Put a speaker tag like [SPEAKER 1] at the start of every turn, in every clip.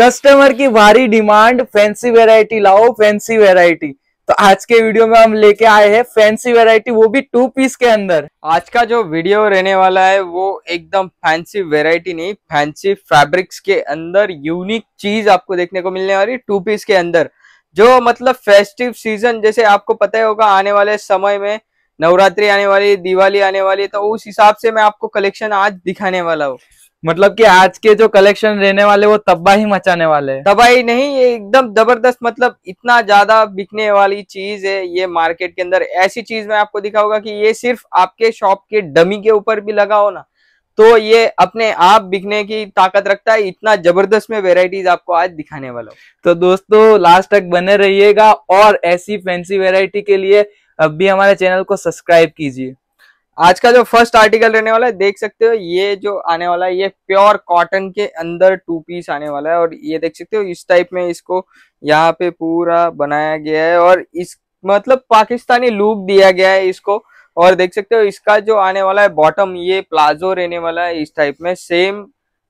[SPEAKER 1] customer की भारी demand fancy variety लाओ फैंसी वेराइटी तो आज के वीडियो में हम लेके आए हैं फैंसी वेराइटी वो भी टू पीस के अंदर आज का जो वीडियो रहने वाला है वो एकदम फैंसी वेराइटी नहीं फैंसी फैब्रिक्स के अंदर यूनिक चीज आपको देखने को मिलने वाली टू पीस के अंदर जो मतलब फेस्टिव सीजन जैसे आपको पता ही होगा आने वाले समय में नवरात्रि आने वाली दिवाली आने वाली तो उस हिसाब से मैं आपको कलेक्शन आज दिखाने वाला हूँ मतलब कि आज के जो कलेक्शन रहने वाले वो तबाही मचाने वाले तबाही नहीं ये एकदम जबरदस्त मतलब इतना ज्यादा बिकने वाली चीज है ये मार्केट के अंदर ऐसी चीज मैं आपको दिखाऊंगा कि ये सिर्फ आपके शॉप के डमी के ऊपर भी लगाओ ना तो ये अपने आप बिकने की ताकत रखता है इतना जबरदस्त में वेराइटीज आपको आज दिखाने वाला तो दोस्तों लास्ट तक बने रहिएगा और ऐसी फैंसी वेराइटी के लिए अब भी हमारे चैनल को सब्सक्राइब कीजिए आज का जो फर्स्ट आर्टिकल रहने वाला है देख सकते हो ये जो आने वाला है ये प्योर कॉटन के अंदर टू पीस आने वाला है और ये देख सकते हो इस टाइप में इसको यहाँ पे पूरा बनाया गया है और इस मतलब पाकिस्तानी लुक दिया गया है इसको और देख सकते हो इसका जो आने वाला है बॉटम ये प्लाजो रहने वाला है इस टाइप में सेम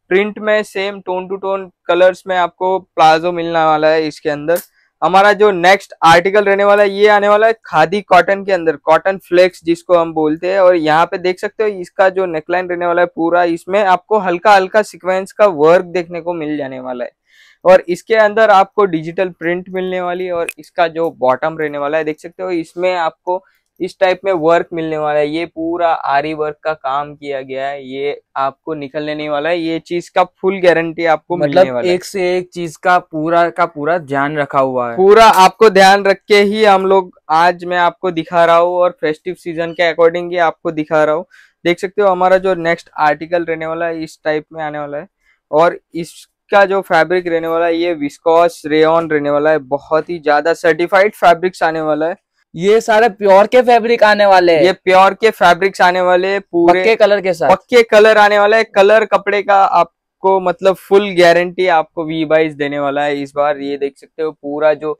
[SPEAKER 1] प्रिंट में same tone two tone colours में आपको प्लाजो मिलने वाला है इसके अंदर हमारा जो नेक्स्ट आर्टिकल रहने वाला है ये आने वाला है खादी कॉटन के अंदर कॉटन फ्लेक्स जिसको हम बोलते हैं और यहाँ पे देख सकते हो इसका जो नेकलाइन रहने वाला है पूरा इसमें आपको हल्का हल्का सिक्वेंस का वर्क देखने को मिल जाने वाला है और इसके अंदर आपको डिजिटल प्रिंट मिलने वाली है और इसका जो बॉटम रहने वाला है देख सकते हो इसमें आपको इस टाइप में वर्क मिलने वाला है ये पूरा आरी वर्क का काम किया गया है ये आपको निकलने नहीं वाला है ये चीज का फुल गारंटी आपको मतलब मिलने वाला एक से एक चीज का पूरा का पूरा ध्यान रखा हुआ है पूरा आपको ध्यान रख के ही हम लोग आज मैं आपको दिखा रहा हूँ और फेस्टिव सीजन के अकॉर्डिंग ही आपको दिखा रहा हूँ देख सकते हो हमारा जो नेक्स्ट आर्टिकल रहने वाला है इस टाइप में आने वाला है और इसका जो फैब्रिक रहने वाला है ये विस्कॉस रेन रहने वाला है बहुत ही ज्यादा सर्टिफाइड फैब्रिक्स आने वाला है ये सारे प्योर के फैब्रिक आने वाले हैं ये प्योर के फैब्रिक्स आने वाले पूरे पक्के कलर के साथ पक्के कलर आने वाला है कलर कपड़े का आपको मतलब फुल गारंटी आपको वी बाइज देने वाला है इस बार ये देख सकते हो पूरा जो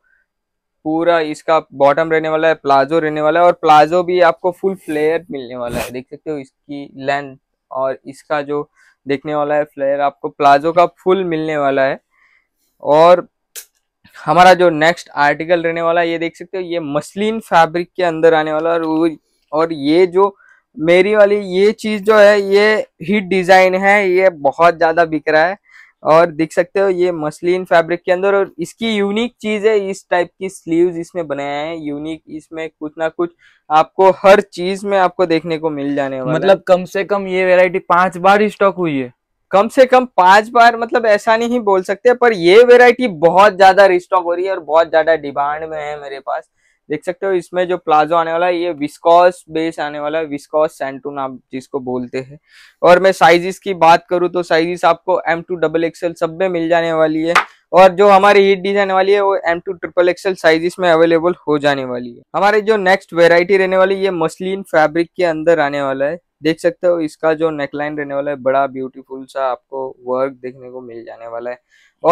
[SPEAKER 1] पूरा इसका बॉटम रहने वाला है प्लाजो रहने वाला है और प्लाजो भी आपको फुल फ्लेयर मिलने वाला है देख सकते हो इसकी लेंथ और इसका जो देखने वाला है फ्लेयर आपको प्लाजो का फुल मिलने वाला है और हमारा जो नेक्स्ट आर्टिकल रहने वाला है ये देख सकते हो ये मसलिन फैब्रिक के अंदर आने वाला और और ये जो मेरी वाली ये चीज जो है ये हिट डिजाइन है ये बहुत ज्यादा बिक रहा है और देख सकते हो ये मसलिन फैब्रिक के अंदर और इसकी यूनिक चीज है इस टाइप की स्लीव्स इसमें बनाए हैं यूनिक इसमें कुछ ना कुछ आपको हर चीज में आपको देखने को मिल जाने वाला मतलब कम से कम ये वेराइटी पांच बार स्टॉक हुई है कम से कम पांच बार मतलब ऐसा नहीं बोल सकते पर ये वेराइटी बहुत ज्यादा रिस्टॉक हो रही है और बहुत ज्यादा डिमांड में है मेरे पास देख सकते हो इसमें जो प्लाजो आने वाला है ये विस्कॉस बेस आने वाला है विस्कॉस सैंटून आप जिसको बोलते हैं और मैं साइजेस की बात करूँ तो साइजेस आपको एम टू डबल एक्सएल सब में मिल जाने वाली है और जो हमारी हीट डिजाइन वाली है वो M to triple XL sizes में अवेलेबल हो जाने वाली है हमारी जो नेक्स्ट वेराइटी रहने वाली ये मसलिन फैब्रिक के अंदर आने वाला है देख सकते हो इसका जो नेकलाइन रहने वाला है बड़ा ब्यूटीफुल सा आपको वर्क देखने को मिल जाने वाला है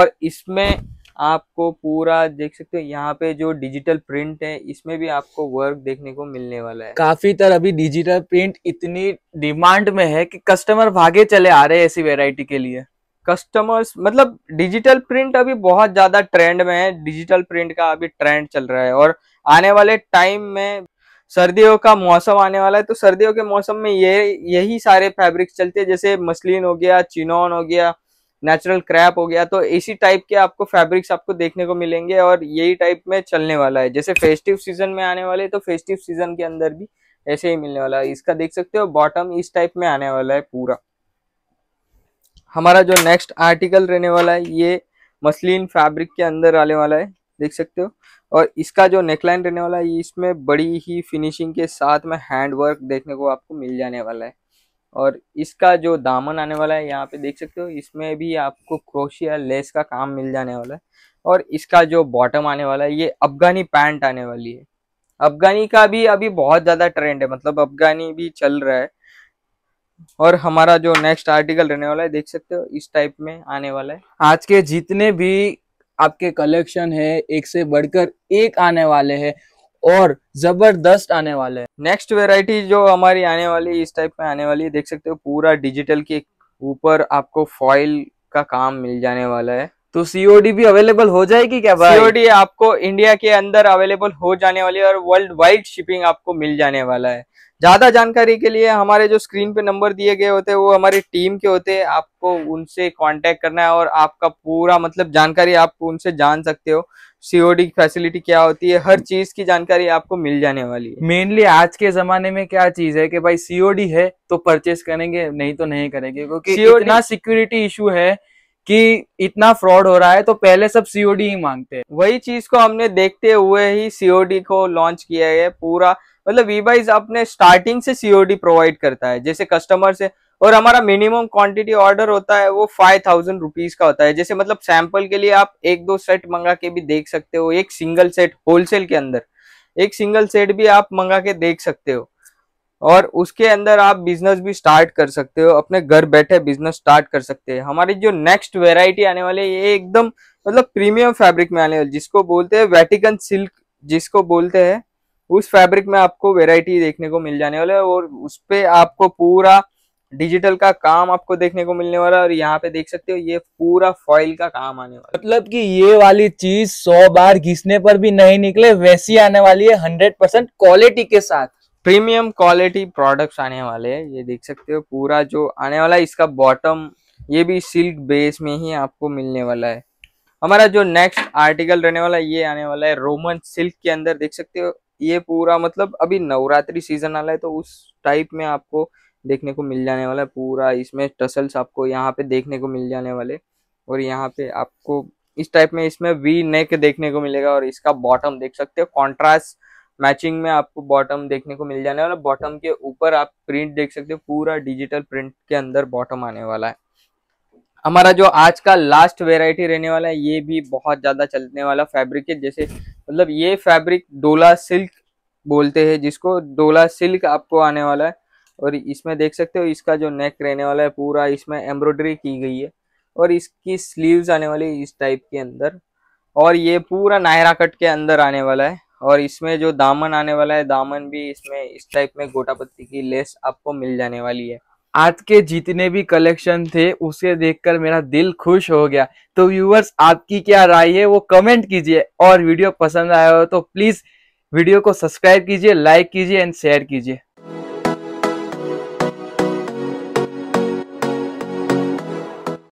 [SPEAKER 1] और इसमें आपको पूरा देख सकते हो यहाँ पे जो डिजिटल प्रिंट है इसमें भी आपको वर्क देखने को मिलने वाला है काफी तरह अभी डिजिटल प्रिंट इतनी डिमांड में है कि कस्टमर भागे चले आ रहे हैं ऐसी वेराइटी के लिए कस्टमर्स मतलब डिजिटल प्रिंट अभी बहुत ज्यादा ट्रेंड में है डिजिटल प्रिंट का अभी ट्रेंड चल रहा है और आने वाले टाइम में सर्दियों का मौसम आने वाला है तो सर्दियों के मौसम में ये यही सारे फैब्रिक्स चलते हैं जैसे मसलिन हो गया चिनॉन हो गया नेचुरल क्रैप हो गया तो इसी टाइप के आपको फैब्रिक्स आपको देखने को मिलेंगे और यही टाइप में चलने वाला है जैसे फेस्टिव सीजन में आने वाले तो फेस्टिव सीजन के अंदर भी ऐसे ही मिलने वाला है इसका देख सकते हो बॉटम इस टाइप में आने वाला है पूरा हमारा जो नेक्स्ट आर्टिकल रहने वाला है ये मसलिन फैब्रिक के अंदर आने वाला है देख सकते हो और इसका जो नेकलाइन रहने वाला है इसमें बड़ी ही फिनिशिंग के साथ में हैंड वर्क देखने को आपको मिल जाने वाला है और इसका जो दामन आने वाला है यहाँ पे देख सकते हो इसमें भी आपको क्रोशिया लेस का काम मिल जाने वाला है और इसका जो बॉटम आने वाला है ये अफगानी पैंट आने वाली है अफगानी का भी अभी बहुत ज़्यादा ट्रेंड है मतलब अफगानी भी चल रहा है और हमारा जो नेक्स्ट आर्टिकल रहने वाला है देख सकते हो इस टाइप में आने वाला है आज के जितने भी आपके कलेक्शन है एक से बढ़कर एक आने वाले हैं और जबरदस्त आने वाले हैं नेक्स्ट वेराइटी जो हमारी आने वाली इस टाइप में आने वाली है देख सकते हो पूरा डिजिटल के ऊपर आपको फॉइल का काम मिल जाने वाला है तो सीओडी भी अवेलेबल हो जाएगी क्या भाई सीओडी आपको इंडिया के अंदर अवेलेबल हो जाने वाली है और वर्ल्ड वाइड शिपिंग आपको मिल जाने वाला है ज्यादा जानकारी के लिए हमारे जो स्क्रीन पे नंबर दिए गए होते हैं वो हमारी टीम के होते हैं आपको उनसे कांटेक्ट करना है और आपका पूरा मतलब जानकारी आप उनसे जान सकते हो सीओडी की फैसिलिटी क्या होती है हर चीज की जानकारी आपको मिल जाने वाली है मेनली आज के जमाने में क्या चीज है कि भाई सीओडी है तो परचेस करेंगे नहीं तो नहीं करेंगे क्योंकि COD... इतना सिक्योरिटी इशू है कि इतना फ्रॉड हो रहा है तो पहले सब सीओडी ही मांगते हैं वही चीज को हमने देखते हुए ही सीओडी को लॉन्च किया है पूरा मतलब वीवाइज अपने स्टार्टिंग से सीओडी प्रोवाइड करता है जैसे कस्टमर से और हमारा मिनिमम क्वांटिटी ऑर्डर होता है वो फाइव थाउजेंड रुपीज का होता है जैसे मतलब सैंपल के लिए आप एक दो सेट मंगा के भी देख सकते हो एक सिंगल सेट होलसेल के अंदर एक सिंगल सेट भी आप मंगा के देख सकते हो और उसके अंदर आप बिजनेस भी स्टार्ट कर सकते हो अपने घर बैठे बिजनेस स्टार्ट कर सकते हैं हमारी जो नेक्स्ट वेराइटी आने वाली है ये एकदम मतलब प्रीमियम फैब्रिक में आने वाली जिसको बोलते हैं वेटिकन सिल्क जिसको बोलते हैं उस फैब्रिक में आपको वेराइटी देखने को मिल जाने वाला है और उस पर आपको पूरा डिजिटल का काम आपको देखने को मिलने वाला है और यहाँ पे देख सकते हो ये पूरा फॉइल का काम आने वाला मतलब कि ये वाली चीज सौ बार घिसने पर भी नहीं निकले वैसी आने वाली है हंड्रेड परसेंट क्वालिटी के साथ प्रीमियम क्वालिटी प्रोडक्ट्स आने वाले हैं ये देख सकते हो पूरा जो आने वाला है इसका बॉटम ये भी सिल्क बेस में ही आपको मिलने वाला है हमारा जो नेक्स्ट आर्टिकल रहने वाला है ये आने वाला है रोमन सिल्क के अंदर देख सकते हो ये पूरा मतलब अभी नवरात्रि सीजन आला है तो उस टाइप में आपको देखने को मिल जाने वाला है पूरा इसमें टसल्स आपको यहाँ पे देखने को मिल जाने वाले और यहाँ पे आपको इस टाइप में इसमें वी नेक देखने को मिलेगा और इसका बॉटम देख सकते हो कॉन्ट्रास्ट मैचिंग में आपको बॉटम देखने को मिल जाने वाला बॉटम के ऊपर आप प्रिंट देख सकते हो पूरा डिजिटल प्रिंट के अंदर बॉटम आने वाला है हमारा जो आज का लास्ट वेराइटी रहने वाला है ये भी बहुत ज़्यादा चलने वाला फैब्रिक है जैसे मतलब ये फैब्रिक डोला सिल्क बोलते हैं जिसको डोला सिल्क आपको आने वाला है और इसमें देख सकते हो इसका जो नेक रहने वाला है पूरा इसमें एम्ब्रॉयडरी की गई है और इसकी स्लीव्स आने वाली इस टाइप के अंदर और ये पूरा नायरा कट के अंदर आने वाला है और इसमें जो दामन आने वाला है दामन भी इसमें इस टाइप में गोटा पत्ती की लेस आपको मिल जाने वाली है आज के जितने भी कलेक्शन थे उसे देखकर मेरा दिल खुश हो गया तो व्यूवर्स आपकी क्या राय है वो कमेंट कीजिए और वीडियो पसंद आया हो तो प्लीज़ वीडियो को सब्सक्राइब कीजिए लाइक कीजिए एंड शेयर कीजिए